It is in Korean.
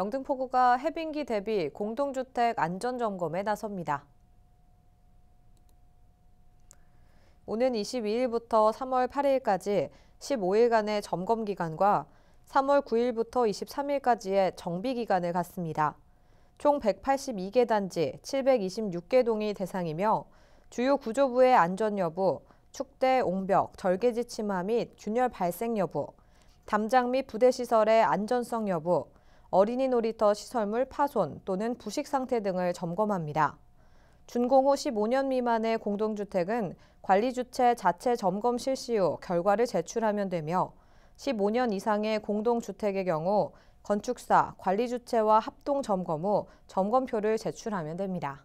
영등포구가 해빙기 대비 공동주택 안전점검에 나섭니다. 오는 22일부터 3월 8일까지 15일간의 점검 기간과 3월 9일부터 23일까지의 정비 기간을 갖습니다. 총 182개 단지 726개 동이 대상이며 주요 구조부의 안전 여부, 축대, 옹벽, 절개지 침하 및 균열 발생 여부, 담장 및 부대시설의 안전성 여부, 어린이 놀이터 시설물 파손 또는 부식 상태 등을 점검합니다. 준공 후 15년 미만의 공동주택은 관리주체 자체 점검 실시 후 결과를 제출하면 되며 15년 이상의 공동주택의 경우 건축사, 관리주체와 합동 점검 후 점검표를 제출하면 됩니다.